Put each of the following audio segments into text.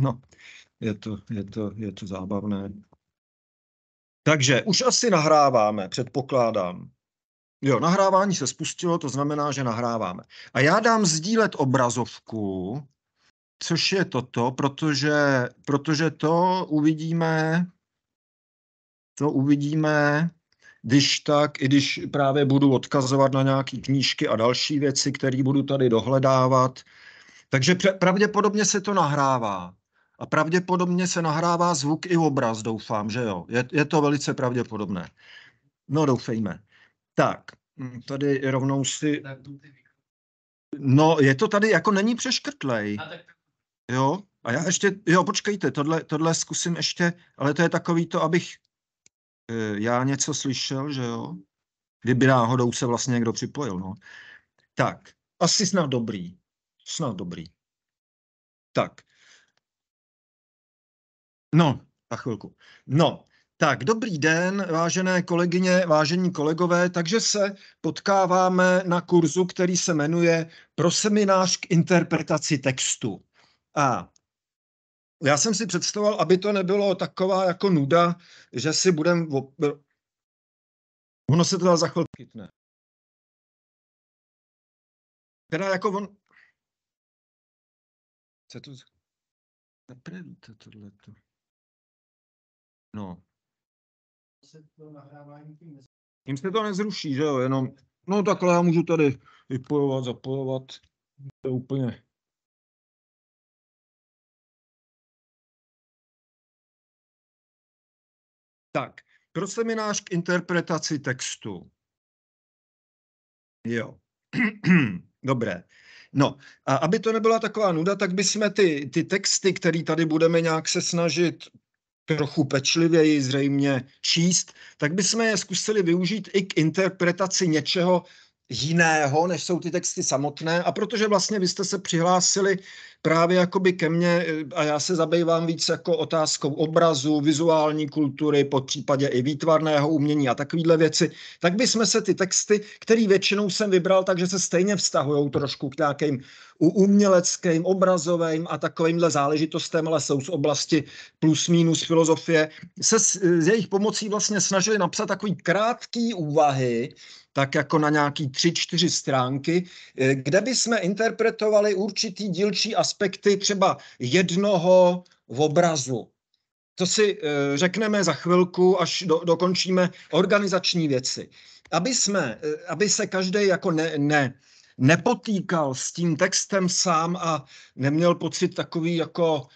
No, je to, je to, je to zábavné. Takže už asi nahráváme, předpokládám. Jo, nahrávání se spustilo, to znamená, že nahráváme. A já dám sdílet obrazovku, což je toto, protože, protože to uvidíme, to uvidíme, když tak, i když právě budu odkazovat na nějaké knížky a další věci, které budu tady dohledávat. Takže pravděpodobně se to nahrává. A pravděpodobně se nahrává zvuk i obraz, doufám, že jo. Je, je to velice pravděpodobné. No, doufejme. Tak, hm, tady rovnou si... No, je to tady, jako není přeškrtlej. Jo, a já ještě, jo, počkejte, tohle, tohle zkusím ještě, ale to je takový to, abych e, já něco slyšel, že jo. Kdyby náhodou se vlastně někdo připojil, no. Tak, asi snad dobrý. Snad dobrý. Tak, No, a chvilku. No, tak dobrý den, vážené kolegyně, vážení kolegové. Takže se potkáváme na kurzu, který se jmenuje Pro seminář k interpretaci textu. A já jsem si představoval, aby to nebylo taková jako nuda, že si budem... Ono se to za chvilku chytne. Teda jako on... Co to... Neprevíte tohleto. No. Tím se to nezruší, že jo, jenom, no takhle já můžu tady vypojovat, zapojovat, to je úplně Tak, pro seminář k interpretaci textu. Jo. Dobré. No, a aby to nebyla taková nuda, tak bychom ty, ty texty, které tady budeme nějak se snažit trochu pečlivěji zřejmě číst, tak bychom je zkusili využít i k interpretaci něčeho jiného, než jsou ty texty samotné. A protože vlastně vy jste se přihlásili právě jakoby ke mně, eh, a já se zabývám víc jako otázkou obrazu, vizuální kultury, pod případě i výtvarného umění a takovéhle věci, tak bychom se ty texty, které většinou jsem vybral, takže se stejně vztahují trošku k nějakým uměleckým, obrazovým a takovýmhle záležitostem, ale jsou z oblasti plus minus filozofie, se s, s jejich pomocí vlastně snažili napsat takový krátký úvahy, tak jako na nějaký tři, čtyři stránky, eh, kde by jsme interpretovali určitý dílčí aspekt aspekty třeba jednoho obrazu. To si eh, řekneme za chvilku, až do, dokončíme organizační věci. Aby, jsme, eh, aby se každý jako ne, ne, nepotýkal s tím textem sám a neměl pocit takový jako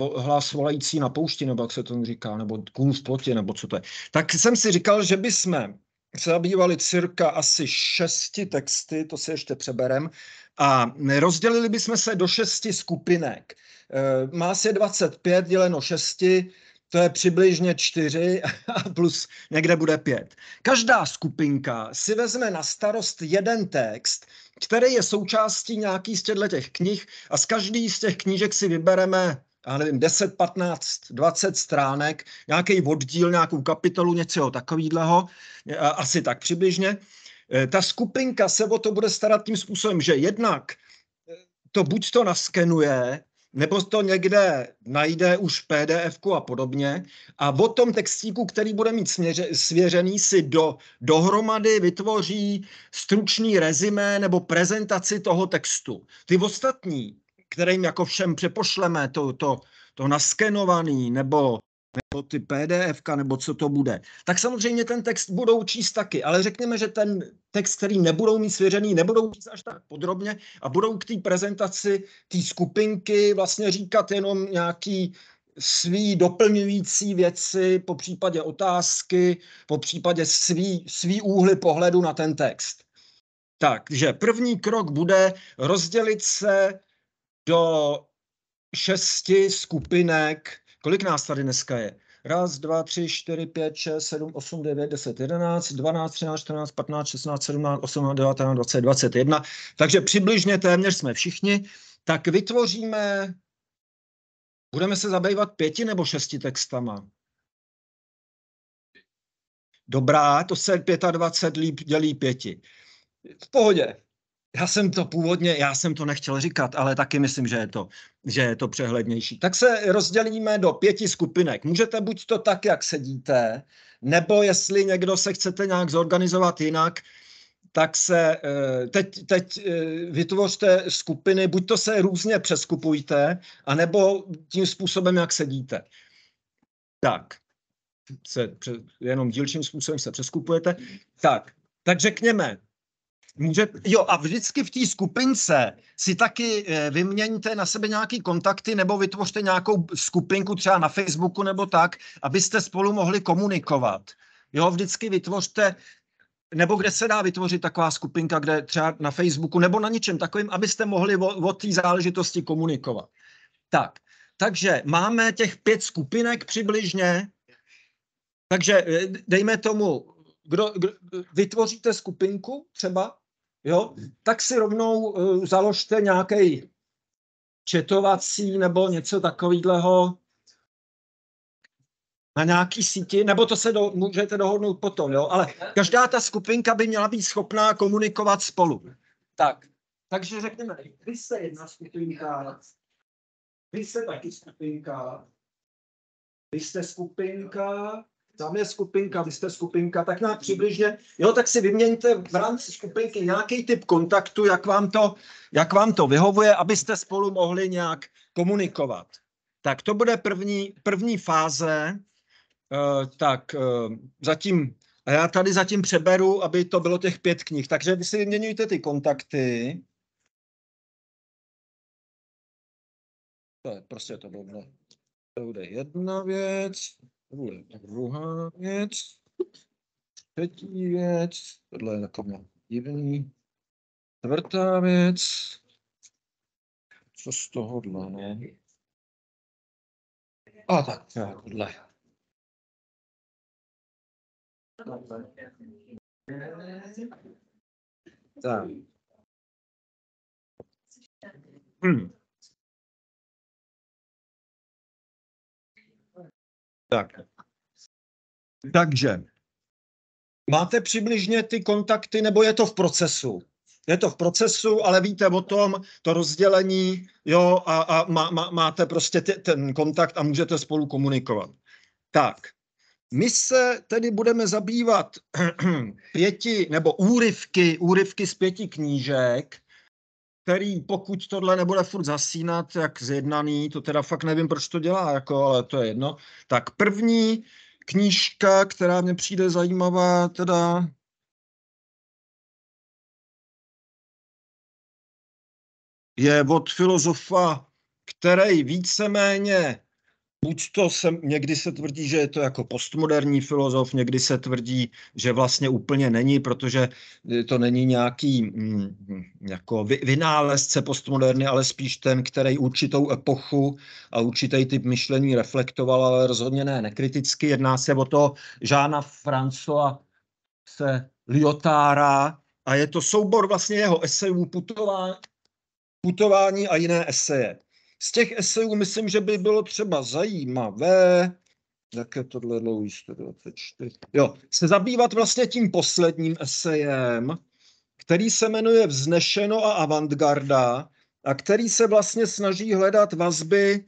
uh, hlas volající na poušti, nebo jak se tomu říká, nebo kůň v plotě, nebo co to je. Tak jsem si říkal, že bychom se zabývali cirka asi šesti texty, to si ještě přeberem, a rozdělili bychom se do šesti skupinek. Eh, má se 25 děleno šesti. to je přibližně čtyři a plus někde bude pět. Každá skupinka si vezme na starost jeden text, který je součástí nějaký z těchto těch knih a z každý z těch knížek si vybereme já nevím, 10, 15, 20 stránek, nějaký oddíl, nějakou kapitolu, něco takového, eh, asi tak přibližně. Eh, ta skupinka se o to bude starat tím způsobem, že jednak eh, to buď to naskenuje, nebo to někde najde už pdf a podobně. A o tom textíku, který bude mít směře, svěřený, si do, dohromady vytvoří stručný rezime nebo prezentaci toho textu. Ty ostatní, kterým jako všem přepošleme to, to, to naskenovaný nebo nebo ty pdf nebo co to bude, tak samozřejmě ten text budou číst taky, ale řekněme, že ten text, který nebudou mít svěřený, nebudou číst až tak podrobně a budou k té prezentaci té skupinky vlastně říkat jenom nějaký svý doplňující věci, po případě otázky, po případě svý, svý úhly pohledu na ten text. Takže první krok bude rozdělit se do šesti skupinek Kolik nás tady dneska je? Raz, dva, tři, čtyři, pět, šest, sedm, osm, devět, deset, jedenáct, dvanáct, třináct, čtrnáct, patnáct, šestnáct, sedmnáct, osmnáct, devatenáct, dvacet, dvacet jedna. Takže přibližně téměř jsme všichni. Tak vytvoříme, budeme se zabývat pěti nebo šesti textama. Dobrá, to se 25 líp dělí pěti. V pohodě já jsem to původně, já jsem to nechtěl říkat, ale taky myslím, že je to, že je to přehlednější. Tak se rozdělíme do pěti skupinek. Můžete buď to tak, jak sedíte, nebo jestli někdo se chcete nějak zorganizovat jinak, tak se eh, teď, teď eh, vytvořte skupiny, buď to se různě přeskupujte, anebo tím způsobem, jak sedíte. Tak, se, jenom dílčím způsobem se přeskupujete. Tak, tak řekněme, Může, jo, a vždycky v té skupince si taky eh, vyměňte na sebe nějaký kontakty nebo vytvořte nějakou skupinku třeba na Facebooku nebo tak, abyste spolu mohli komunikovat. Jo, vždycky vytvořte, nebo kde se dá vytvořit taková skupinka, kde třeba na Facebooku nebo na ničem takovým, abyste mohli o, o té záležitosti komunikovat. Tak, takže máme těch pět skupinek přibližně, takže eh, dejme tomu, kdo, kdo vytvoříte skupinku třeba jo, tak si rovnou uh, založte nějaký četovací nebo něco takového na nějaký síti, nebo to se do, můžete dohodnout potom, jo, ale každá ta skupinka by měla být schopná komunikovat spolu. Tak, takže řekněme, vy jste jedna skupinka, vy jste taky skupinka, vy jste skupinka, tam je skupinka, vy jste skupinka, tak nám přibližně, jo, tak si vyměňte v rámci skupinky nějaký typ kontaktu, jak vám to, jak vám to vyhovuje, abyste spolu mohli nějak komunikovat. Tak to bude první, první fáze, e, tak e, zatím, já tady zatím přeberu, aby to bylo těch pět knih, takže vy si vyměňujte ty kontakty. To je prostě to bylo. To bude jedna věc bude Druhá věc. Třetí věc. Tohle je takový divný. Čtvrtá věc. Co z tohohle, ne? No? A tak, tohle. Tak. Hmm. Tak. Takže máte přibližně ty kontakty, nebo je to v procesu? Je to v procesu, ale víte o tom, to rozdělení, jo, a, a má, má, máte prostě ty, ten kontakt a můžete spolu komunikovat. Tak, my se tedy budeme zabývat pěti, nebo úryvky, úryvky z pěti knížek, který pokud tohle nebude furt zasínat, jak zjednaný, to teda fakt nevím, proč to dělá, jako, ale to je jedno. Tak první knížka, která mě přijde zajímavá, teda je od filozofa, který víceméně Buď to se, někdy se tvrdí, že je to jako postmoderní filozof, někdy se tvrdí, že vlastně úplně není, protože eh, to není nějaký mm, jako vynálezce postmoderny, ale spíš ten, který určitou epochu a určitý typ myšlení reflektoval, ale rozhodně ne nekriticky. Jedná se o to Žána Francoa se Lyotára a je to soubor vlastně jeho esejů putování, putování a jiné eseje. Z těch esejů myslím, že by bylo třeba zajímavé, jak je tohle dlouhý 124, jo, se zabývat vlastně tím posledním esejem, který se jmenuje Vznešeno a avantgarda a který se vlastně snaží hledat vazby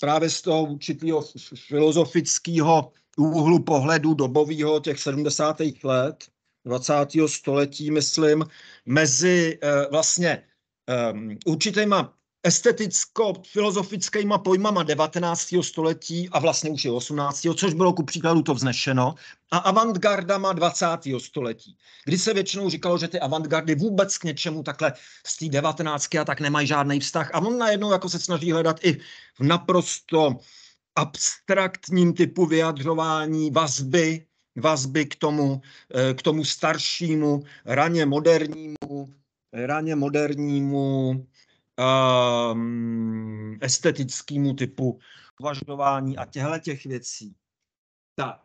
právě z toho určitého filozofického úhlu pohledu dobového těch 70. let 20. století, myslím, mezi eh, vlastně um, určitýma esteticko-filozofickýma pojmama 19. století a vlastně už je 18., což bylo ku příkladu to vznešeno, a avantgardama 20. století, kdy se většinou říkalo, že ty avantgardy vůbec k něčemu takhle z té 19. a tak nemají žádný vztah. A on najednou jako se snaží hledat i v naprosto abstraktním typu vyjadřování vazby, vazby k tomu, eh, k tomu staršímu, raně modernímu, raně modernímu um, estetickému typu uvažování a těhle těch věcí. Tak.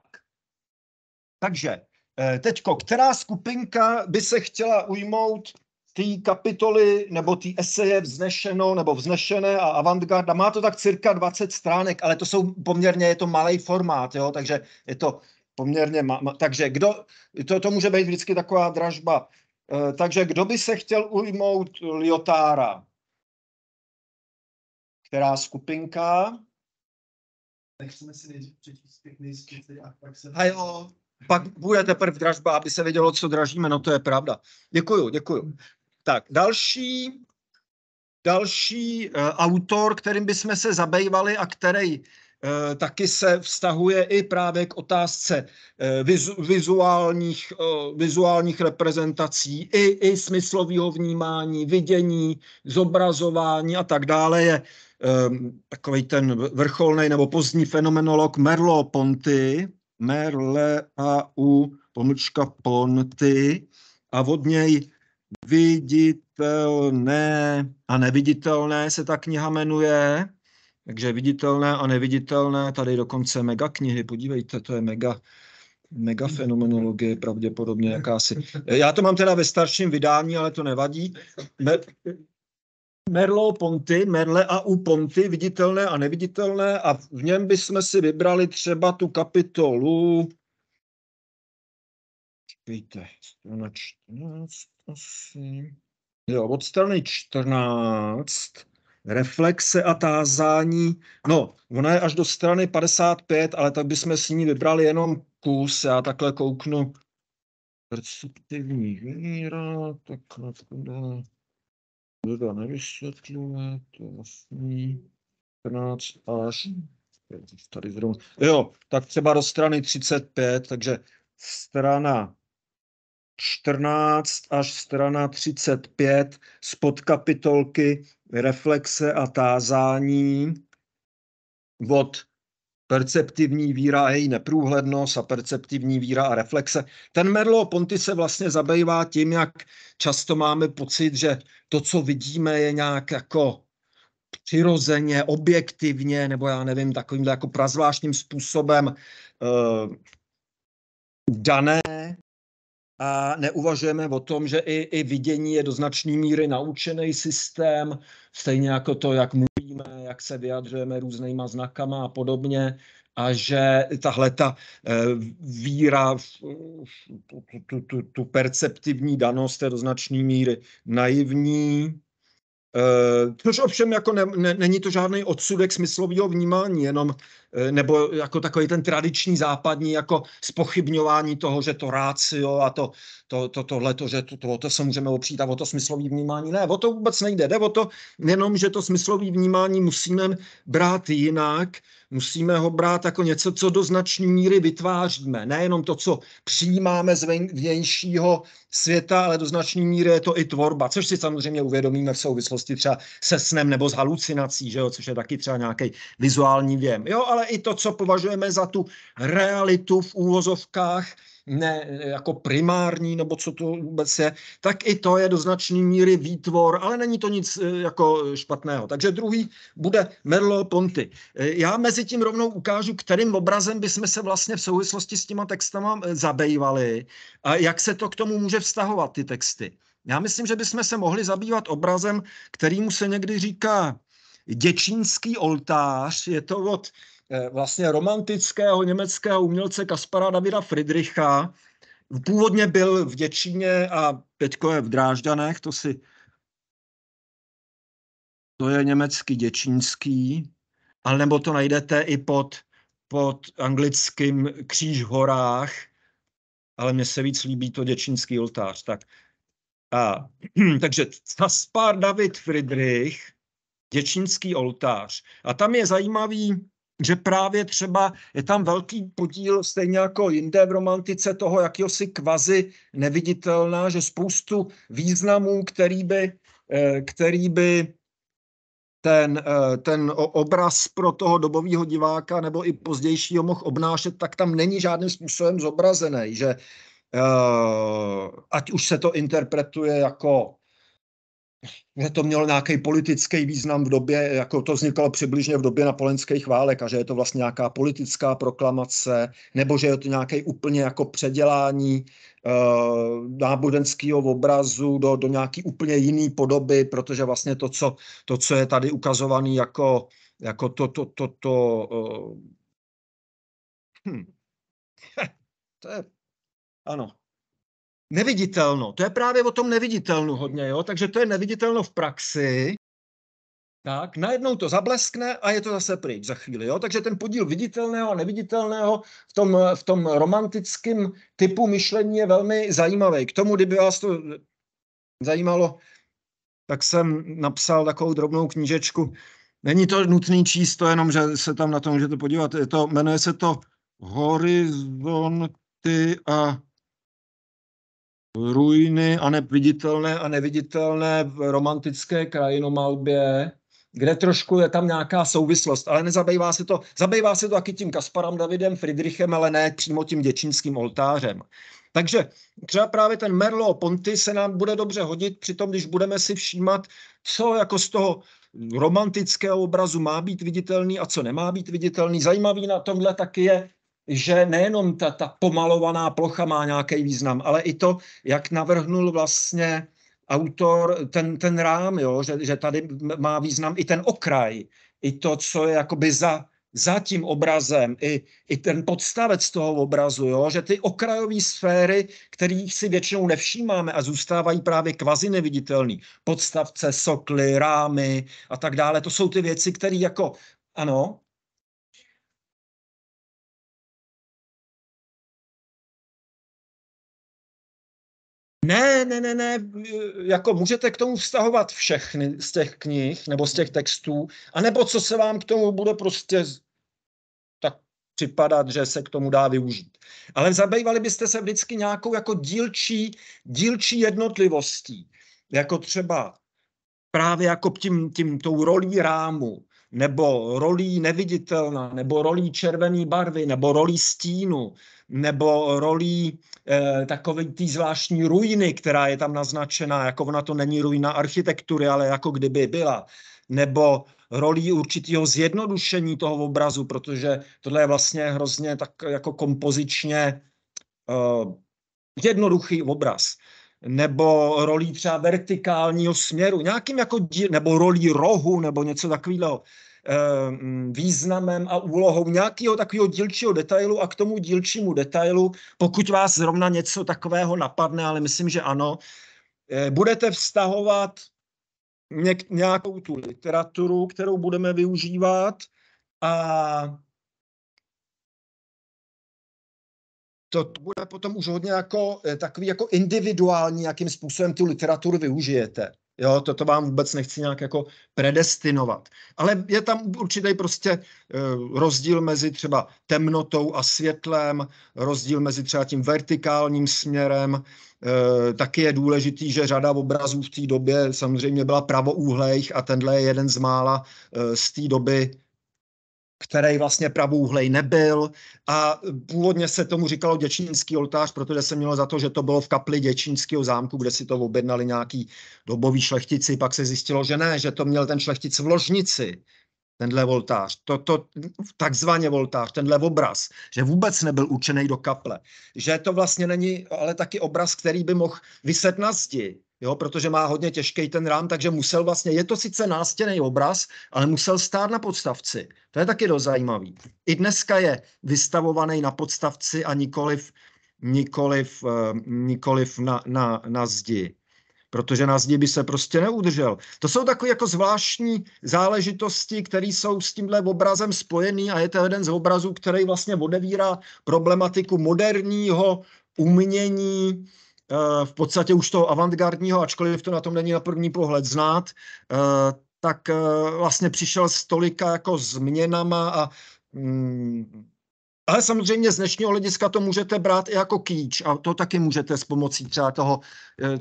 Takže eh, teďko, která skupinka by se chtěla ujmout té kapitoly nebo té eseje vznešeno nebo vznešené a avantgarda. Má to tak cirka 20 stránek, ale to jsou poměrně, je to malý formát, jo, takže je to poměrně, ma, ma, takže kdo, to, to může být vždycky taková dražba. E, takže kdo by se chtěl ujmout Lyotára? která skupinka? Nechceme si nejdřív přečíst pěkný skutky a pak se... pak bude teprve dražba, aby se vědělo, co dražíme, no to je pravda. Děkuju, děkuju. Tak, další, další uh, autor, kterým bychom se zabývali a který eh, taky se vztahuje i právě k otázce eh, vizuálních, vizuálních reprezentací, i, i smyslového vnímání, vidění, zobrazování a tak dále, je Ehm, takový ten vrcholný nebo pozdní fenomenolog Merlo Ponty, Merle a u pomlčka Ponty a od něj viditelné a neviditelné se ta kniha jmenuje. Takže viditelné a neviditelné, tady dokonce mega knihy, podívejte, to je mega, mega fenomenologie pravděpodobně jakási. Já to mám teda ve starším vydání, ale to nevadí. Merlo Ponty, Merle a u Ponty, viditelné a neviditelné a v něm bychom si vybrali třeba tu kapitolu Víte, strana 14 asi. Jo, od strany 14 reflexe a tázání. No, ona je až do strany 55, ale tak bychom s ní vybrali jenom kus. Já takhle kouknu. Perceptivní víra, takhle, takhle. Kdo nevysvětluje, to je jasný. Vlastně 14 až tady zrovna. Jo, tak třeba do strany 35, takže strana 14 až strana 35 z podkapitolky reflexe a tázání od perceptivní víra a její neprůhlednost a perceptivní víra a reflexe. Ten Merlo Ponty se vlastně zabývá tím, jak často máme pocit, že to, co vidíme, je nějak jako přirozeně, objektivně, nebo já nevím, takovým jako prazvláštním způsobem uh, dané a neuvažujeme o tom, že i, i vidění je do značné míry naučený systém, stejně jako to, jak mluvíme, jak se vyjadřujeme různýma znakama a podobně a že tahle ta eh, víra, tu, tu, tu perceptivní danost je do značné míry naivní, eh, což ovšem jako ne, ne, není to žádný odsudek smyslového vnímání, jenom Eh, nebo jako takový ten tradiční západní jako spochybňování toho, že to rácio a to, to, to, tohle, to, že to, to, to se můžeme opřít a o to smyslový vnímání. Ne, o to vůbec nejde. Jde o to jenom, že to smyslový vnímání musíme brát jinak, musíme ho brát jako něco, co do značné míry vytváříme. Nejenom to, co přijímáme z vnějšího světa, ale do značné míry je to i tvorba, což si samozřejmě uvědomíme v souvislosti třeba se snem nebo s halucinací, že jo, což je taky třeba nějaký vizuální věm. Jo, ale ale i to, co považujeme za tu realitu v úvozovkách, ne jako primární, nebo co to vůbec je, tak i to je do značné míry výtvor, ale není to nic eh, jako špatného. Takže druhý bude Merlo Ponty. Eh, já mezi tím rovnou ukážu, kterým obrazem bychom se vlastně v souvislosti s těma textama eh, zabývali a jak se to k tomu může vztahovat, ty texty. Já myslím, že bychom se mohli zabývat obrazem, kterýmu se někdy říká děčínský oltář. Je to od Eh, vlastně romantického německého umělce Kaspara Davida Friedricha. Původně byl v Děčíně a teďko je v Drážďanech, to si to je německý děčínský, ale nebo to najdete i pod, pod anglickým kříž v horách, ale mně se víc líbí to děčínský oltář. Tak. A, takže Kaspar David Friedrich, děčínský oltář. A tam je zajímavý že právě třeba je tam velký podíl, stejně jako jinde v romantice, toho jakýsi kvazi neviditelná, že spoustu významů, který by, eh, který by ten, eh, ten obraz pro toho dobového diváka nebo i pozdějšího mohl obnášet, tak tam není žádným způsobem zobrazený, že eh, ať už se to interpretuje jako že to mělo nějaký politický význam v době, jako to vznikalo přibližně v době napoleonských válek a že je to vlastně nějaká politická proklamace, nebo že je to nějaké úplně jako předělání uh, náboženského obrazu do, do nějaký úplně jiný podoby, protože vlastně to, co, to, co je tady ukazované jako, jako to, to, to, to, uh, hm. to je, ano, Neviditelno. To je právě o tom neviditelnu hodně, jo? takže to je neviditelno v praxi. Tak, najednou to zableskne a je to zase pryč za chvíli. Jo? Takže ten podíl viditelného a neviditelného v tom, v tom romantickém typu myšlení je velmi zajímavý. K tomu, kdyby vás to zajímalo, tak jsem napsal takovou drobnou knížečku. Není to nutný číst, to jenom, že se tam na to můžete podívat. Je to, jmenuje se to Horizonty a ruiny a neviditelné a neviditelné v romantické krajinomalbě, kde trošku je tam nějaká souvislost, ale nezabývá se to, zabývá se to taky tím Kasparem Davidem Friedrichem, ale ne přímo tím děčínským oltářem. Takže třeba právě ten Merlo Ponty se nám bude dobře hodit při tom, když budeme si všímat, co jako z toho romantického obrazu má být viditelný a co nemá být viditelný. Zajímavý na tomhle taky je že nejenom ta, ta pomalovaná plocha má nějaký význam, ale i to, jak navrhnul vlastně autor ten, ten rám, jo, že, že tady má význam i ten okraj, i to, co je jakoby za, za tím obrazem, i, i ten podstavec toho obrazu, jo? že ty okrajové sféry, kterých si většinou nevšímáme a zůstávají právě kvazi neviditelný, podstavce, sokly, rámy a tak dále, to jsou ty věci, které jako, ano, Ne, ne, ne, ne, jako můžete k tomu vztahovat všechny z těch knih nebo z těch textů, anebo co se vám k tomu bude prostě tak připadat, že se k tomu dá využít. Ale zabývali byste se vždycky nějakou jako dílčí, dílčí jednotlivostí, jako třeba právě jako tím, tím tou rolí rámu, nebo rolí neviditelná, nebo rolí červené barvy, nebo rolí stínu, nebo rolí eh, takové té zvláštní ruiny, která je tam naznačená, jako ona to není ruina architektury, ale jako kdyby byla, nebo rolí určitého zjednodušení toho obrazu, protože tohle je vlastně hrozně tak jako kompozičně eh, jednoduchý obraz nebo rolí třeba vertikálního směru, nějakým jako nebo rolí rohu, nebo něco takového. Eh, významem a úlohou nějakého takového dílčího detailu a k tomu dílčímu detailu, pokud vás zrovna něco takového napadne, ale myslím, že ano, eh, budete vztahovat něk, nějakou tu literaturu, kterou budeme využívat a to bude potom už hodně jako, eh, takový jako individuální, jakým způsobem tu literaturu využijete. Jo, to, to vám vůbec nechci nějak jako predestinovat. Ale je tam určitý prostě e, rozdíl mezi třeba temnotou a světlem, rozdíl mezi třeba tím vertikálním směrem. E, taky je důležitý, že řada obrazů v té době samozřejmě byla pravoúhlejch a tenhle je jeden z mála e, z té doby který vlastně pravouhlej nebyl a původně se tomu říkalo děčínský oltář, protože se mělo za to, že to bylo v kapli děčínského zámku, kde si to objednali nějaký dobový šlechtici, pak se zjistilo, že ne, že to měl ten šlechtic v ložnici, tenhle voltář, to, to, takzvaně voltář, tenhle obraz, že vůbec nebyl určený do kaple, že to vlastně není ale taky obraz, který by mohl vyset na zdi, jo, protože má hodně těžký ten rám, takže musel vlastně, je to sice nástěný obraz, ale musel stát na podstavci. To je taky dost zajímavý. I dneska je vystavovaný na podstavci a nikoliv, nikoliv, eh, nikoliv na, na, na zdi protože na zdi by se prostě neudržel. To jsou takové jako zvláštní záležitosti, které jsou s tímhle obrazem spojený a je to jeden z obrazů, který vlastně odevírá problematiku moderního umění, Eh, v podstatě už toho avantgardního, ačkoliv to na tom není na první pohled znát, eh, tak eh, vlastně přišel s tolika jako změnama a mm, ale samozřejmě z dnešního hlediska to můžete brát i jako kýč a to taky můžete s pomocí třeba toho,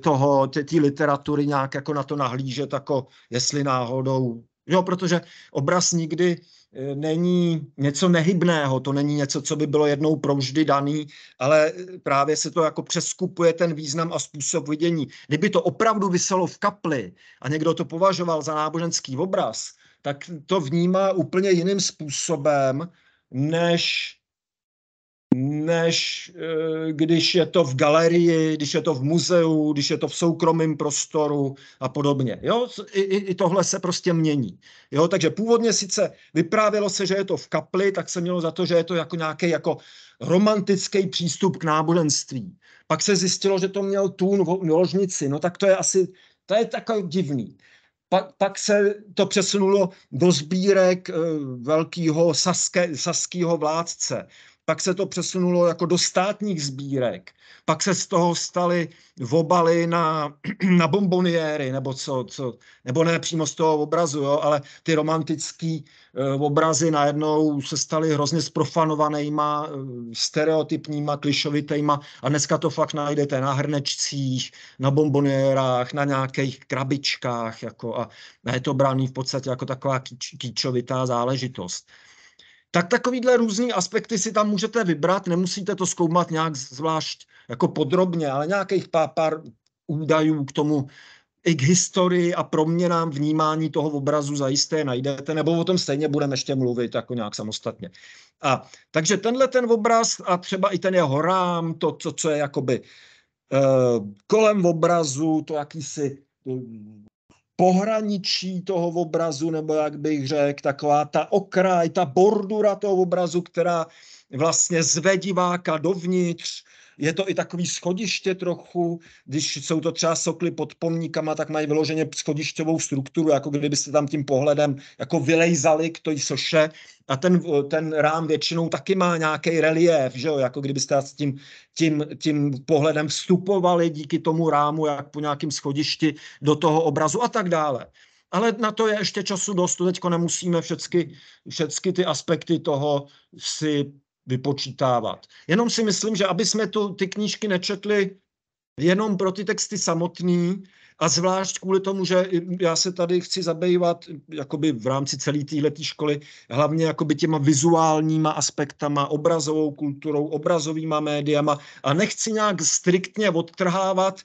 toho té literatury nějak jako na to nahlížet, jako jestli náhodou. Jo, protože obraz nikdy Eh, není něco nehybného, to není něco, co by bylo jednou provždy daný, ale eh, právě se to jako přeskupuje ten význam a způsob vidění. Kdyby to opravdu vyselo v kapli a někdo to považoval za náboženský obraz, tak to vnímá úplně jiným způsobem, než než eh, když je to v galerii, když je to v muzeu, když je to v soukromém prostoru a podobně. Jo? I, i, I tohle se prostě mění. Jo? Takže původně sice vyprávělo se, že je to v kapli, tak se mělo za to, že je to jako nějaký jako romantický přístup k náboženství. Pak se zjistilo, že to měl tún v ložnici, no tak to je asi, to je takový divný. Pak, pak se to přesunulo do sbírek e, eh, velkého saského vládce pak se to přesunulo jako do státních sbírek, pak se z toho staly obaly na, na bomboniéry, nebo co, co, nebo ne přímo z toho obrazu, jo, ale ty romantické e, eh, obrazy najednou se staly hrozně sprofanovanýma, e, eh, stereotypníma, klišovitejma a dneska to fakt najdete na hrnečcích, na bomboniérách, na nějakých krabičkách, jako a, a je to braný v podstatě jako taková kýč, kýčovitá záležitost tak takovýhle různý aspekty si tam můžete vybrat, nemusíte to zkoumat nějak zvlášť jako podrobně, ale nějakých pár, pár údajů k tomu, i k historii a proměnám vnímání toho obrazu zajisté najdete, nebo o tom stejně budeme ještě mluvit jako nějak samostatně. A, takže tenhle ten obraz a třeba i ten jeho rám, to, co, co je jakoby e, kolem obrazu, to jakýsi pohraničí toho obrazu, nebo jak bych řekl, taková ta okraj, ta bordura toho obrazu, která vlastně zve diváka dovnitř, je to i takový schodiště trochu, když jsou to třeba sokly pod pomníkama, tak mají vyloženě schodišťovou strukturu, jako kdybyste tam tím pohledem jako vylejzali k té soše a ten, ten rám většinou taky má nějaký relief, že jo? jako kdybyste s tím, tím, tím pohledem vstupovali díky tomu rámu, jak po nějakém schodišti do toho obrazu a tak dále. Ale na to je ještě času dost, to teďko nemusíme všechny ty aspekty toho si vypočítávat. Jenom si myslím, že aby jsme tu, ty knížky nečetli jenom pro ty texty samotný, a zvlášť kvůli tomu, že já se tady chci zabývat jakoby v rámci celé této školy hlavně jakoby těma vizuálníma aspektama, obrazovou kulturou, obrazovýma médiama a nechci nějak striktně odtrhávat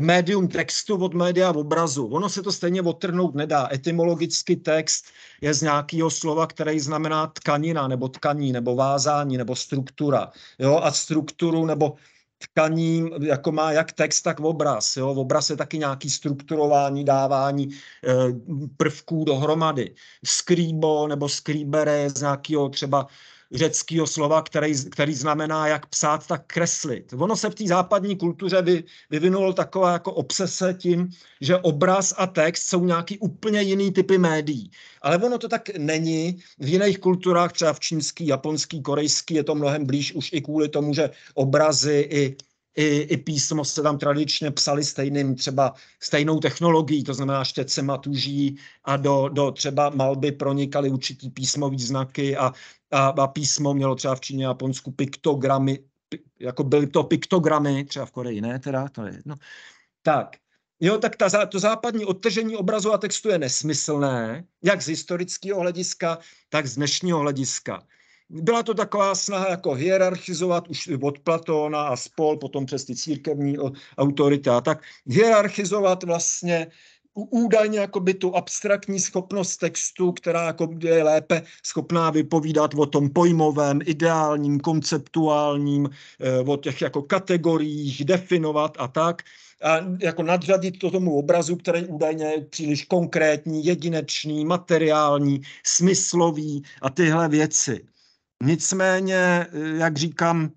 médium textu od média v obrazu. Ono se to stejně otrhnout nedá. Etymologicky text je z nějakého slova, který znamená tkanina, nebo tkaní, nebo vázání, nebo struktura. Jo? A strukturu nebo tkaní, jako má jak text, tak obraz. Jo? V obraz je taky nějaký strukturování, dávání e, prvků dohromady. Skrýbo nebo skrýbere je z nějakého třeba řeckého slova, který, který znamená jak psát, tak kreslit. Ono se v té západní kultuře vy, vyvinulo taková jako obsese tím, že obraz a text jsou nějaký úplně jiný typy médií. Ale ono to tak není. V jiných kulturách, třeba v čínský, japonský, korejský, je to mnohem blíž už i kvůli tomu, že obrazy i i, i písmo se tam tradičně psali stejným, třeba stejnou technologií, to znamená štěcema tuží a do, do třeba malby pronikaly určitý písmový znaky a a, a písmo mělo třeba v Číně a Japonsku piktogramy, jako byly to piktogramy, třeba v Koreji ne, teda, to je jedno. Tak, jo, tak ta, to západní odtržení obrazu a textu je nesmyslné, jak z historického hlediska, tak z dnešního hlediska. Byla to taková snaha jako hierarchizovat už od Platona a spol, potom přes ty církevní autority a tak, hierarchizovat vlastně údajně jakoby tu abstraktní schopnost textu, která jako je lépe schopná vypovídat o tom pojmovém, ideálním, konceptuálním, eh, o těch jako kategoriích, definovat a tak. A jako nadřadit to tomu obrazu, který údajně je příliš konkrétní, jedinečný, materiální, smyslový a tyhle věci. Nicméně, eh, jak říkám,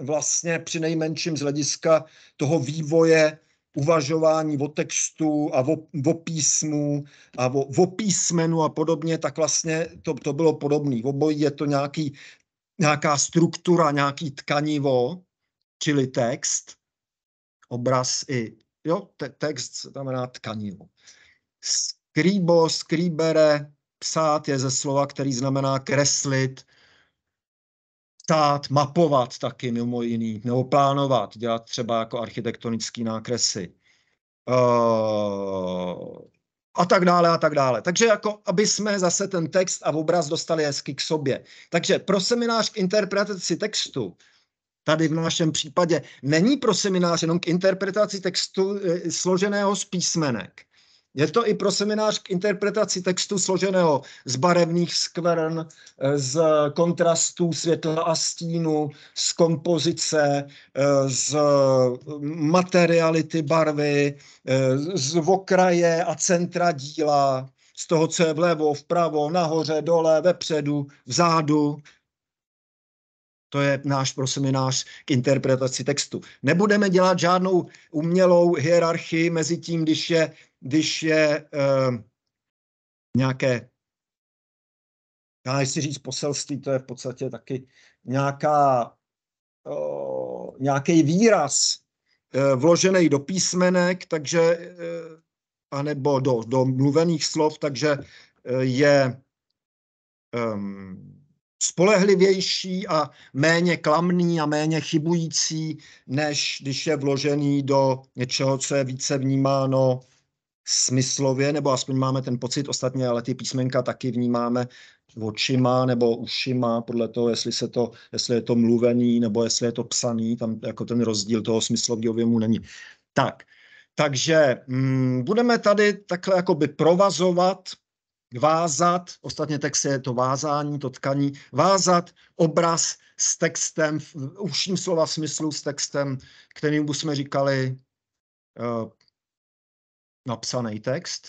vlastně při nejmenším z hlediska toho vývoje uvažování o textu a o, o písmu a o, o písmenu a podobně, tak vlastně to, to bylo podobné. Obojí je to nějaký, nějaká struktura, nějaký tkanivo, čili text, obraz i, jo, te, text znamená tkanivo. Skrýbo, skrýbere, psát je ze slova, který znamená kreslit, ptát, mapovat taky mimo jiný, nebo plánovat, dělat třeba jako architektonické nákresy. Uh, a tak dále a tak dále. Takže jako, aby jsme zase ten text a obraz dostali hezky k sobě. Takže pro seminář k interpretaci textu, tady v našem případě, není pro seminář jenom k interpretaci textu eh, složeného z písmenek, je to i pro seminář k interpretaci textu složeného z barevných skvrn, eh, z kontrastů světla a stínu, z kompozice, eh, z materiality barvy, eh, z okraje a centra díla, z toho, co je vlevo, vpravo, nahoře, dole, vepředu, vzadu. To je náš seminář k interpretaci textu. Nebudeme dělat žádnou umělou hierarchii mezi tím, když je když je uh, nějaké, já nechci říct poselství, to je v podstatě taky nějaká, uh, nějaký výraz uh, vložený do písmenek, takže, uh, anebo do, do mluvených slov, takže uh, je um, spolehlivější a méně klamný a méně chybující, než když je vložený do něčeho, co je více vnímáno smyslově, nebo aspoň máme ten pocit, ostatně ale ty písmenka taky vnímáme očima nebo ušima, podle toho, jestli, se to, jestli je to mluvený nebo jestli je to psaný, tam jako ten rozdíl toho smyslového věmu není. Tak, takže mm, budeme tady takhle jakoby provazovat, vázat, ostatně text je to vázání, to tkaní, vázat obraz s textem, v uším slova smyslu s textem, kterým už jsme říkali eh, napsaný text,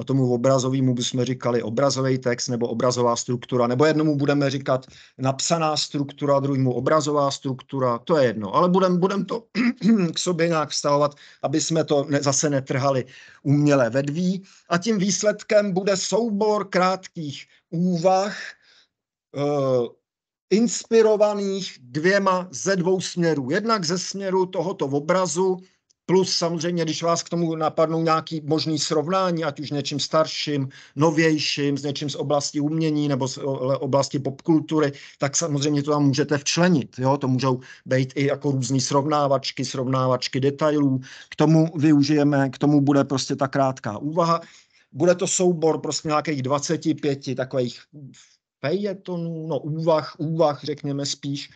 a tomu obrazovému bychom říkali obrazový text nebo obrazová struktura, nebo jednomu budeme říkat napsaná struktura, druhému obrazová struktura, to je jedno, ale budeme budem to k sobě nějak vztahovat, aby jsme to ne, zase netrhali uměle vedví a tím výsledkem bude soubor krátkých úvah, eh, inspirovaných dvěma ze dvou směrů. Jednak ze směru tohoto obrazu, Plus samozřejmě, když vás k tomu napadnou nějaký možný srovnání, ať už něčím starším, novějším, s něčím z oblasti umění nebo z oblasti popkultury, tak samozřejmě to tam můžete včlenit. Jo? To můžou být i jako různý srovnávačky, srovnávačky detailů. K tomu využijeme, k tomu bude prostě ta krátká úvaha. Bude to soubor prostě nějakých 25 takových fejetonů, no úvah, úvah řekněme spíš,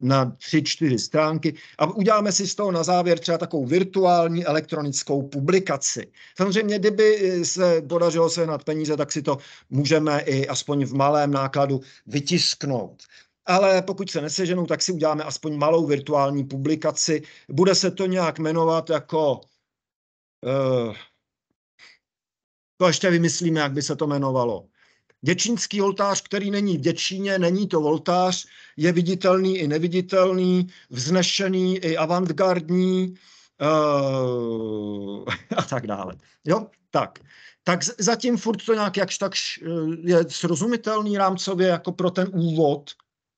na tři, čtyři stránky a uděláme si z toho na závěr třeba takovou virtuální elektronickou publikaci. Samozřejmě, kdyby eh, se podařilo nad peníze, tak si to můžeme i aspoň v malém nákladu vytisknout ale pokud se neseženou, tak si uděláme aspoň malou virtuální publikaci. Bude se to nějak jmenovat jako... Uh, to ještě vymyslíme, jak by se to jmenovalo. Děčínský oltář, který není v Děčíně, není to oltář, je viditelný i neviditelný, vznešený i avantgardní uh, a tak dále. Jo, tak. Tak zatím furt to nějak jakž tak eh, je srozumitelný rámcově jako pro ten úvod.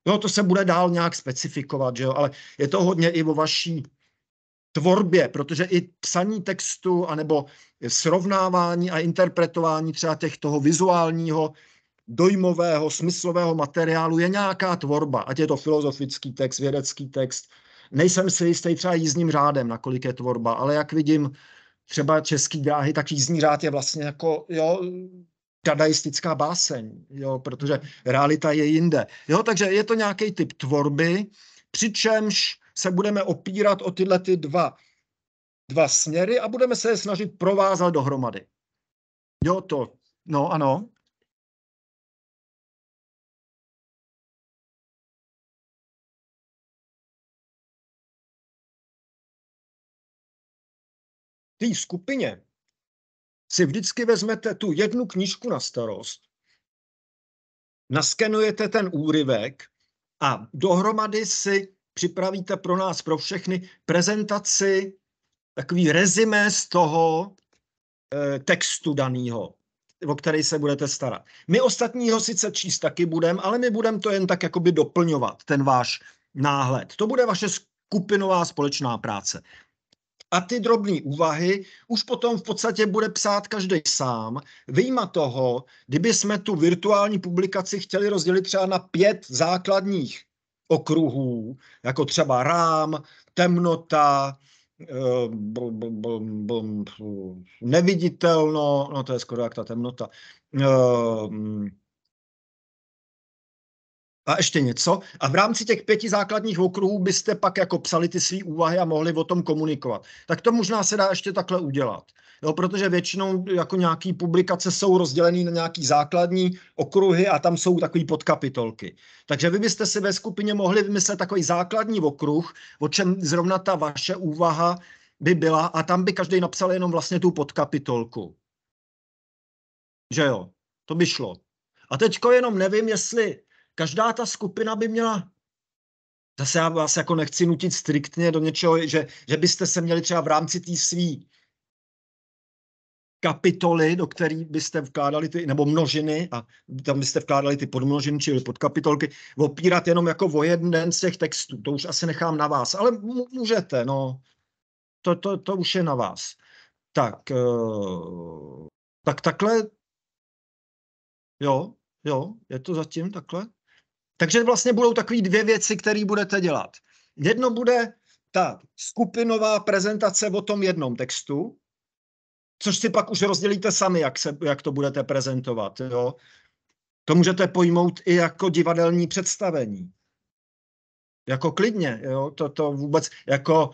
Jo, to se bude dál nějak specifikovat, že jo, ale je to hodně i o vaší tvorbě, protože i psaní textu anebo srovnávání a interpretování třeba těch toho vizuálního dojmového, smyslového materiálu je nějaká tvorba, ať je to filozofický text, vědecký text. Nejsem si jistý třeba jízdním řádem, nakolik je tvorba, ale jak vidím třeba český dráhy, tak jízdní řád je vlastně jako, jo, dadaistická báseň, jo, protože realita je jinde. Jo, takže je to nějaký typ tvorby, přičemž se budeme opírat o tyhle ty dva, dva směry a budeme se je snažit provázat dohromady. Jo, to, no ano. té skupině si vždycky vezmete tu jednu knížku na starost, naskenujete ten úryvek a dohromady si připravíte pro nás, pro všechny, prezentaci, takový rezime z toho e, textu daného, o který se budete starat. My ostatního sice číst taky budeme, ale my budeme to jen tak jakoby doplňovat, ten váš náhled. To bude vaše skupinová společná práce a ty drobné úvahy už potom v podstatě bude psát každý sám. Vyjma toho, kdyby jsme tu virtuální publikaci chtěli rozdělit třeba na pět základních okruhů, jako třeba rám, temnota, eh, neviditelno, no to je skoro jak ta temnota, eh, a ještě něco. A v rámci těch pěti základních okruhů byste pak jako psali ty své úvahy a mohli o tom komunikovat. Tak to možná se dá ještě takhle udělat. Jo, protože většinou jako nějaký publikace jsou rozdělený na nějaký základní okruhy a tam jsou takové podkapitolky. Takže vy byste si ve skupině mohli vymyslet takový základní okruh, o čem zrovna ta vaše úvaha by byla a tam by každý napsal jenom vlastně tu podkapitolku. Že jo, to by šlo. A teďko jenom nevím, jestli každá ta skupina by měla Zase já vás jako nechci nutit striktně do něčeho, že, že byste se měli třeba v rámci té svý kapitoly, do které byste vkládali ty, nebo množiny, a tam byste vkládali ty podmnožiny, čili podkapitolky, opírat jenom jako o jeden z těch textů. To už asi nechám na vás, ale můžete, no. To, to, to už je na vás. Tak, eh, tak takhle, jo, jo, je to zatím takhle? Takže vlastně budou takové dvě věci, které budete dělat. Jedno bude ta skupinová prezentace o tom jednom textu, což si pak už rozdělíte sami, jak, se, jak to budete prezentovat. Jo? To můžete pojmout i jako divadelní představení. Jako klidně, jo, to, to vůbec, jako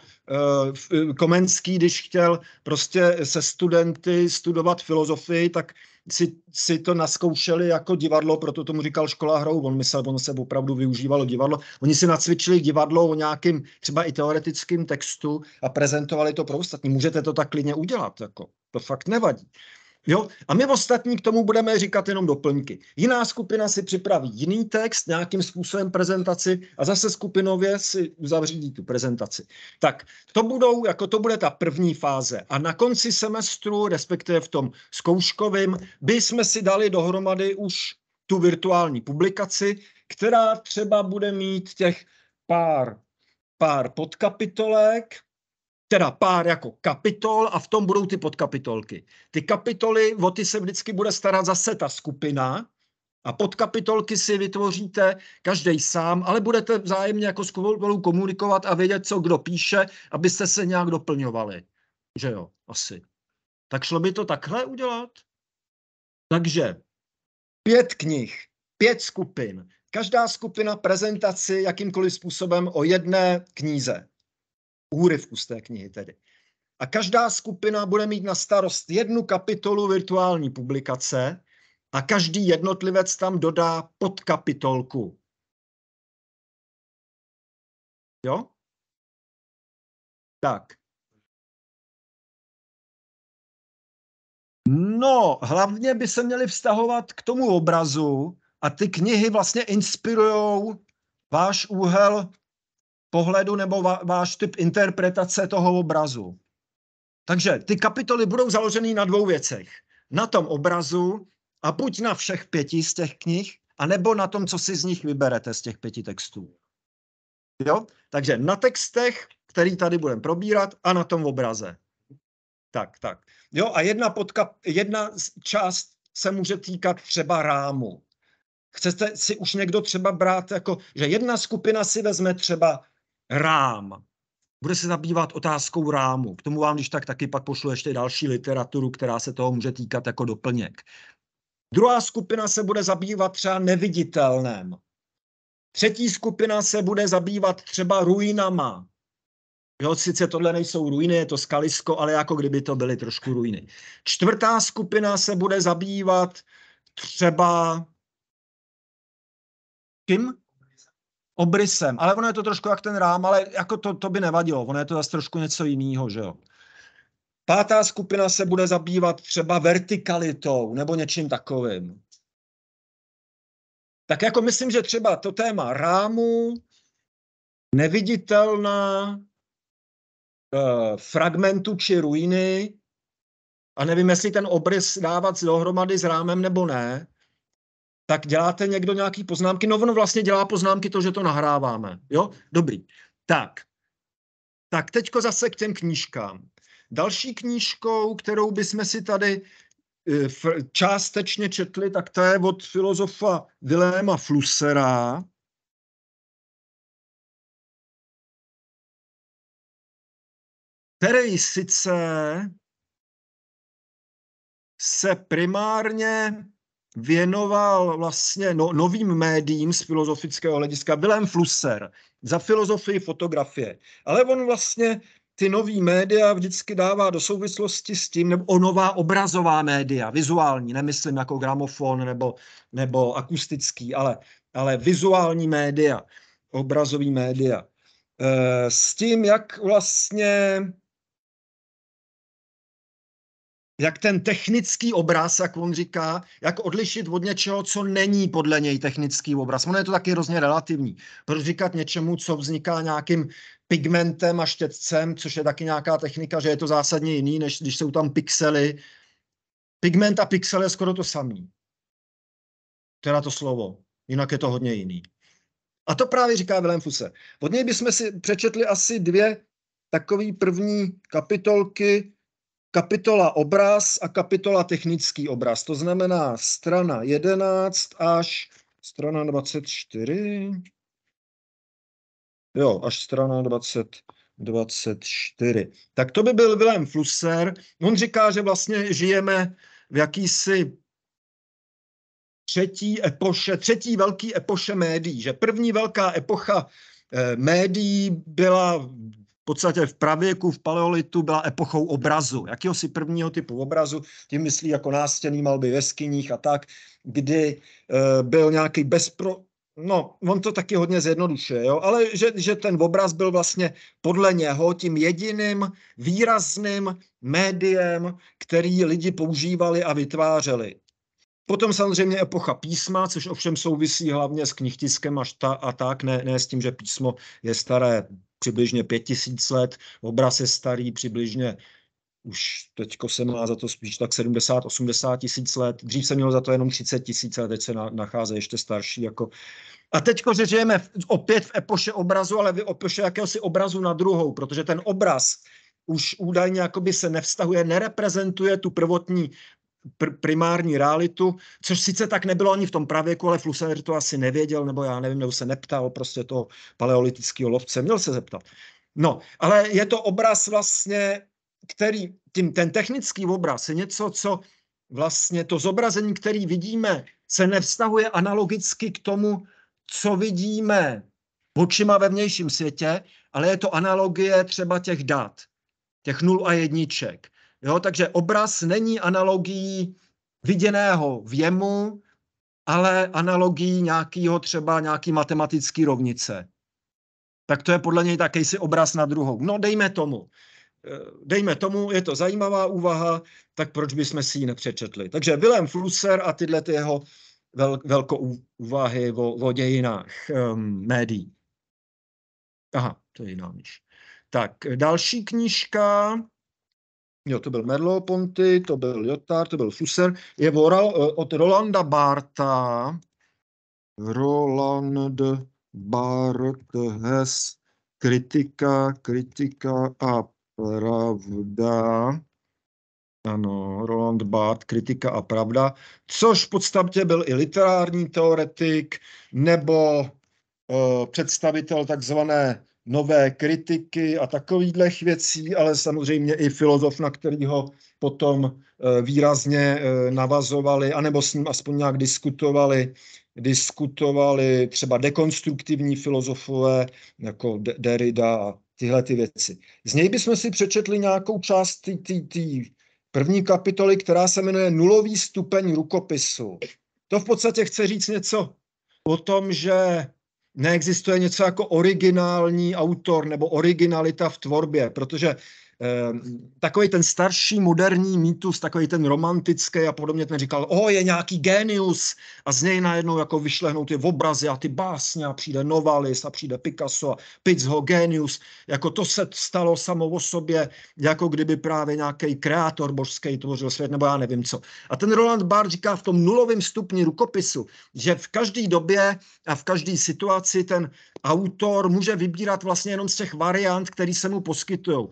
uh, Komenský, když chtěl prostě se studenty studovat filozofii, tak si, si to naskoušeli jako divadlo, proto tomu říkal škola hrou, on myslel, on se opravdu využívalo divadlo. Oni si nacvičili divadlo o nějakým třeba i teoretickým textu a prezentovali to pro ostatní. Můžete to tak klidně udělat, jako. to fakt nevadí. Jo? A my ostatní k tomu budeme říkat jenom doplňky. Jiná skupina si připraví jiný text, nějakým způsobem prezentaci a zase skupinově si uzavří tu prezentaci. Tak to, budou, jako to bude ta první fáze. A na konci semestru, respektive v tom zkouškovém, by jsme si dali dohromady už tu virtuální publikaci, která třeba bude mít těch pár, pár podkapitolek, teda pár jako kapitol a v tom budou ty podkapitolky. Ty kapitoly, o ty se vždycky bude starat zase ta skupina a podkapitolky si vytvoříte každý sám, ale budete vzájemně jako skupinu komunikovat a vědět, co kdo píše, abyste se nějak doplňovali. Že jo, asi. Tak šlo by to takhle udělat? Takže pět knih, pět skupin. Každá skupina prezentaci jakýmkoliv způsobem o jedné kníze úryvku z té knihy tedy. A každá skupina bude mít na starost jednu kapitolu virtuální publikace a každý jednotlivec tam dodá podkapitolku. Jo? Tak. No, hlavně by se měly vztahovat k tomu obrazu a ty knihy vlastně inspirujou váš úhel pohledu nebo váš typ interpretace toho obrazu. Takže ty kapitoly budou založeny na dvou věcech. Na tom obrazu a buď na všech pěti z těch knih, anebo na tom, co si z nich vyberete z těch pěti textů. Jo? Takže na textech, který tady budeme probírat, a na tom obraze. Tak, tak. Jo, a jedna, podka, jedna část se může týkat třeba rámu. Chcete si už někdo třeba brát, jako, že jedna skupina si vezme třeba rám. Bude se zabývat otázkou rámu. K tomu vám, když tak, taky pak pošlu ještě další literaturu, která se toho může týkat jako doplněk. Druhá skupina se bude zabývat třeba neviditelném. Třetí skupina se bude zabývat třeba ruinama. Jo, sice tohle nejsou ruiny, je to skalisko, ale jako kdyby to byly trošku ruiny. Čtvrtá skupina se bude zabývat třeba... Kým? obrysem, ale ono je to trošku jak ten rám, ale jako to, to by nevadilo, ono je to zase trošku něco jiného, že jo. Pátá skupina se bude zabývat třeba vertikalitou nebo něčím takovým. Tak jako myslím, že třeba to téma rámu, neviditelná, e, fragmentu či ruiny, a nevím, jestli ten obrys dávat dohromady s rámem nebo ne, tak děláte někdo nějaký poznámky. No ono vlastně dělá poznámky to, že to nahráváme. Jo? Dobrý. Tak. Tak teďko zase k těm knížkám. Další knížkou, kterou bychom si tady eh, částečně četli, tak to je od filozofa Viléma Flusera. který sice se primárně věnoval vlastně no, novým médiím z filozofického hlediska Willem Flusser za filozofii fotografie. Ale on vlastně ty nový média vždycky dává do souvislosti s tím, nebo o nová obrazová média, vizuální, nemyslím jako gramofon nebo, nebo akustický, ale, ale vizuální média, obrazový média. E, s tím, jak vlastně jak ten technický obraz, jak on říká, jak odlišit od něčeho, co není podle něj technický obraz. Ono je to taky hrozně relativní. Proč říkat něčemu, co vzniká nějakým pigmentem a štětcem, což je taky nějaká technika, že je to zásadně jiný, než když jsou tam pixely. Pigment a pixel je skoro to samý. Teda to slovo. Jinak je to hodně jiný. A to právě říká Willem Fuse. Od něj bychom si přečetli asi dvě takové první kapitolky, kapitola obraz a kapitola technický obraz. To znamená strana 11 až strana 24. Jo, až strana 20, 24. Tak to by byl Vilém Flusser. On říká, že vlastně žijeme v jakýsi třetí epoše, třetí velký epoše médií, že první velká epocha eh, médií byla podstatě v pravěku, v paleolitu byla epochou obrazu, jakéhosi prvního typu obrazu, tím myslí jako nástěný malby ve skyních a tak, kdy e, byl nějaký bezpro... No, on to taky hodně zjednodušuje, jo? ale že, že ten obraz byl vlastně podle něho tím jediným výrazným médiem, který lidi používali a vytvářeli. Potom samozřejmě epocha písma, což ovšem souvisí hlavně s knihtiskem a, šta, a tak, ne, ne s tím, že písmo je staré přibližně pět tisíc let, obraz je starý přibližně už teďko se má za to spíš tak 70-80 tisíc let. Dřív se mělo za to jenom 30 tisíc, ale teď se na, nachází ještě starší. Jako. A teď žijeme opět v epoše obrazu, ale v epoše jakéhosi obrazu na druhou, protože ten obraz už údajně jakoby se nevztahuje, nereprezentuje tu prvotní pr- primární realitu, což sice tak nebylo ani v tom pravěku, ale Flusser to asi nevěděl, nebo já nevím, nebo se neptal prostě toho paleolitického lovce, měl se zeptat. No, ale je to obraz vlastně, který, tím, ten technický obraz je něco, co vlastně to zobrazení, který vidíme, se nevztahuje analogicky k tomu, co vidíme očima ve vnějším světě, ale je to analogie třeba těch dat, těch nul a jedniček. Jo, takže obraz není analogií viděného věmu, ale analogií nějakého třeba nějaký matematický rovnice. Tak to je podle něj si obraz na druhou. No dejme tomu. Eh, dejme tomu, je to zajímavá úvaha, tak proč bychom si ji nepřečetli. Takže Willem Flusser a tyhle ty jeho vel, velkou úvahy o, o dějinách um, médií. Aha, to je jiná myš. Tak, další knížka, Jo, to byl Merlo Ponty, to byl Jotar, to byl Fuser. Je eh, od Rolanda Barta. Roland Bart Hes. kritika, kritika a pravda. Ano, Roland Bart, kritika a pravda, což v podstatě byl i literární teoretik nebo eh, představitel takzvané nové kritiky a takovýchhle věcí, ale samozřejmě i filozof, na kterého potom eh, výrazně eh, navazovali, anebo s ním aspoň nějak diskutovali, diskutovali třeba dekonstruktivní filozofové jako Derrida a tyhle ty věci. Z něj bychom si přečetli nějakou část té první kapitoly, která se jmenuje Nulový stupeň rukopisu. To v podstatě chce říct něco o tom, že neexistuje něco jako originální autor nebo originalita v tvorbě, protože Ehm, takový ten starší moderní mýtus, takový ten romantický a podobně, ten říkal, o, je nějaký genius a z něj najednou jako vyšlehnou ty obrazy a ty básně a přijde Novalis a přijde Picasso a Pizzo, genius, jako to se stalo samo o sobě, jako kdyby právě nějaký kreator božský tvořil svět, nebo já nevím co. A ten Roland Barthes říká v tom nulovém stupni rukopisu, že v každý době a v každé situaci ten autor může vybírat vlastně jenom z těch variant, které se mu poskytují.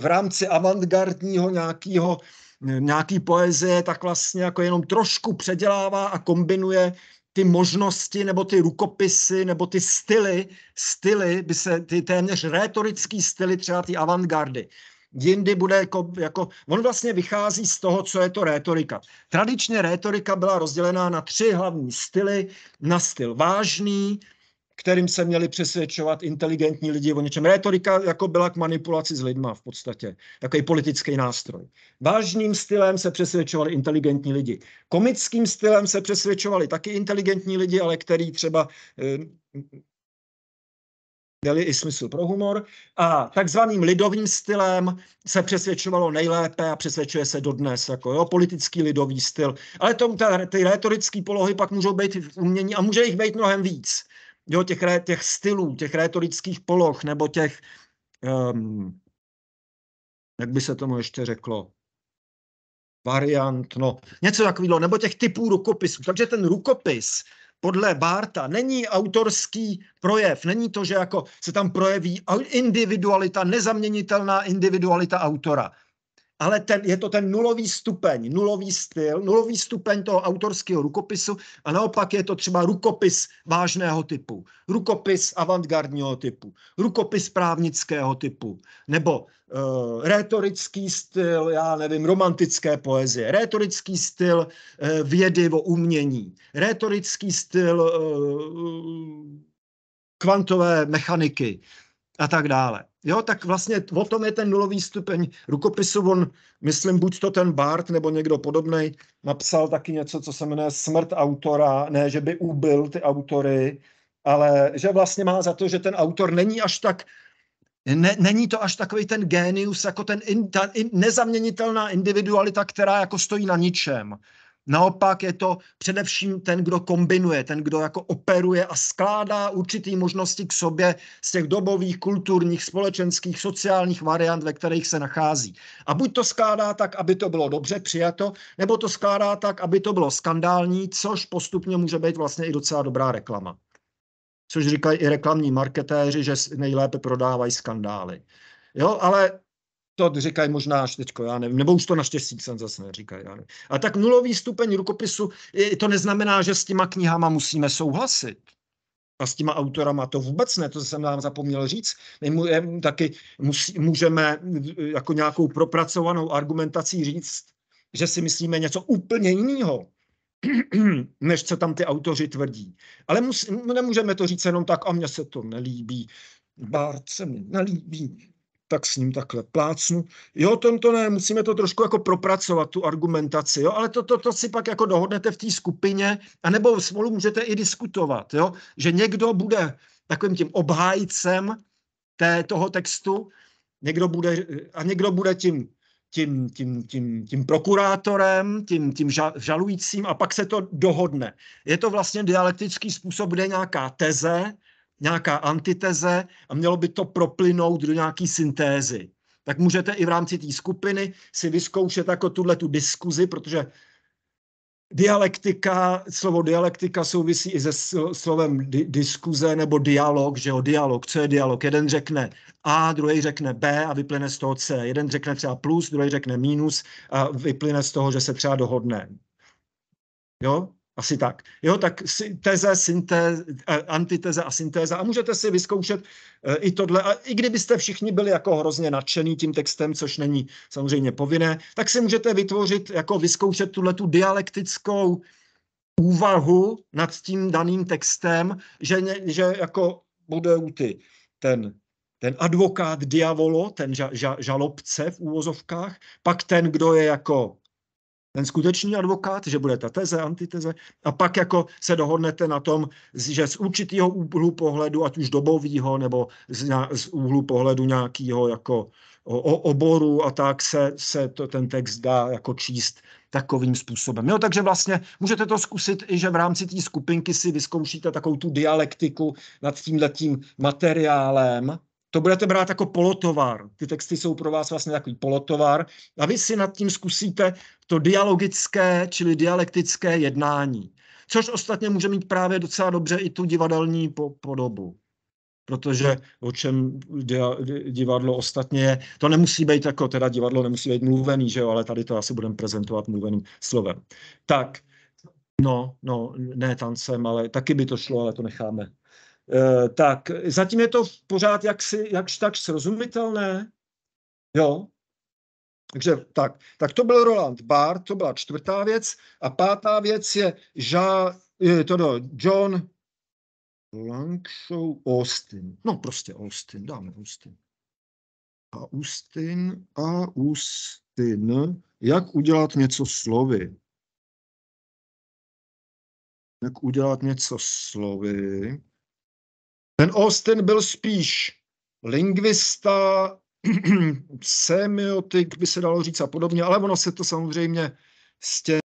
V rámci avantgardního nějakého nějaký poezie, tak vlastně jako jenom trošku předělává a kombinuje ty možnosti nebo ty rukopisy nebo ty styly, styly by se, ty téměř rétorický styly třeba ty avantgardy. Jindy bude jako, jako, on vlastně vychází z toho, co je to rétorika. Tradičně rétorika byla rozdělená na tři hlavní styly, na styl vážný, kterým se měli přesvědčovat inteligentní lidi o něčem. Retorika jako byla k manipulaci s lidma v podstatě, takový politický nástroj. Vážným stylem se přesvědčovali inteligentní lidi. Komickým stylem se přesvědčovali taky inteligentní lidi, ale který třeba měli eh, i smysl pro humor. A takzvaným lidovým stylem se přesvědčovalo nejlépe a přesvědčuje se dodnes, jako jo, politický lidový styl. Ale to, ty retorické polohy pak můžou být v umění a může jich být mnohem víc jo, těch, těch stylů, těch rétorických poloh nebo těch, um, jak by se tomu ještě řeklo, variant, no, něco takového, nebo těch typů rukopisů. Takže ten rukopis podle Barta není autorský projev, není to, že jako se tam projeví individualita, nezaměnitelná individualita autora ale ten, je to ten nulový stupeň, nulový styl, nulový stupeň toho autorského rukopisu a naopak je to třeba rukopis vážného typu, rukopis avantgardního typu, rukopis právnického typu, nebo uh, rétorický styl, já nevím, romantické poezie, rétorický styl uh, vědy o umění, rétorický styl uh, kvantové mechaniky, a tak dále. Jo, tak vlastně o tom je ten nulový stupeň rukopisu. On, myslím, buď to ten Bart nebo někdo podobný napsal taky něco, co se jmenuje smrt autora, ne, že by ubil ty autory, ale že vlastně má za to, že ten autor není až tak ne, není to až takový ten génius, jako ten in, ta in, nezaměnitelná individualita, která jako stojí na ničem. Naopak je to především ten, kdo kombinuje, ten, kdo jako operuje a skládá určitý možnosti k sobě z těch dobových, kulturních, společenských, sociálních variant, ve kterých se nachází. A buď to skládá tak, aby to bylo dobře přijato, nebo to skládá tak, aby to bylo skandální, což postupně může být vlastně i docela dobrá reklama. Což říkají i reklamní marketéři, že nejlépe prodávají skandály. Jo, ale to říkají možná až teď, já nevím, nebo už to naštěstí jsem zase neříkají, já nevím. A tak nulový stupeň rukopisu, to neznamená, že s těma knihama musíme souhlasit. A s těma autorama to vůbec ne, to jsem nám zapomněl říct. My mu, taky musí, můžeme eh, jako nějakou propracovanou argumentací říct, že si myslíme něco úplně jiného, než co tam ty autoři tvrdí. Ale mus, nemůžeme to říct jenom tak, a mně se to nelíbí, Bart se mi nelíbí, tak s ním takhle plácnu. Jo, tom to ne, musíme to trošku jako propracovat, tu argumentaci, jo, ale to, to, to si pak jako dohodnete v té skupině, anebo spolu můžete i diskutovat, jo, že někdo bude takovým tím obhájcem té, toho textu, někdo bude, a někdo bude tím tím, tím, tím, tím prokurátorem, tím, tím žalujícím a pak se to dohodne. Je to vlastně dialektický způsob, kde je nějaká teze, nějaká antiteze a mělo by to proplynout do nějaký syntézy. Tak můžete i v rámci té skupiny si vyzkoušet jako tuhle tu diskuzi, protože dialektika, slovo dialektika souvisí i se slovem di- diskuze nebo dialog, že jo, dialog, co je dialog? Jeden řekne A, druhý řekne B a vyplyne z toho C. Jeden řekne třeba plus, druhý řekne minus a vyplyne z toho, že se třeba dohodne. Jo? Asi tak. Jo, tak teze, syntéze, eh, antiteze a syntéza. A můžete si vyzkoušet eh, i tohle. A i kdybyste všichni byli jako hrozně nadšený tím textem, což není samozřejmě povinné, tak si můžete vytvořit, jako vyzkoušet tuhle tu dialektickou úvahu nad tím daným textem, že, ně, že jako bude ty ten ten advokát diavolo, ten ža, ža, žalobce v úvozovkách, pak ten, kdo je jako ten skutečný advokát, že bude ta teze, antiteze, a pak jako se dohodnete na tom, že z určitého úhlu pohledu, ať už dobovýho nebo z, z úhlu pohledu nějakého jako o, o oboru a tak se, se to, ten text dá jako číst takovým způsobem. Jo, takže vlastně můžete to zkusit i, že v rámci té skupinky si vyzkoušíte takovou tu dialektiku nad tímhletím materiálem, to budete brát jako polotovar. Ty texty jsou pro vás vlastně takový polotovar a vy si nad tím zkusíte to dialogické, čili dialektické jednání. Což ostatně může mít právě docela dobře i tu divadelní po- podobu. Protože o čem dia- divadlo ostatně je, to nemusí být jako, teda divadlo nemusí být mluvený, že jo, ale tady to asi budeme prezentovat mluveným slovem. Tak, no, no, ne tancem, ale taky by to šlo, ale to necháme Eh, tak zatím je to pořád jaksi, jakž tak srozumitelné. Jo? Takže tak, tak to byl Roland Barth, to byla čtvrtá věc. A pátá věc je, ža, to do no, John Langshaw Austin. No prostě Austin, dáme Austin. A Austin, a Austin, jak udělat něco slovy? Jak udělat něco slovy? Ten Austin byl spíš lingvista, semiotik by se dalo říct a podobně, ale ono se to samozřejmě z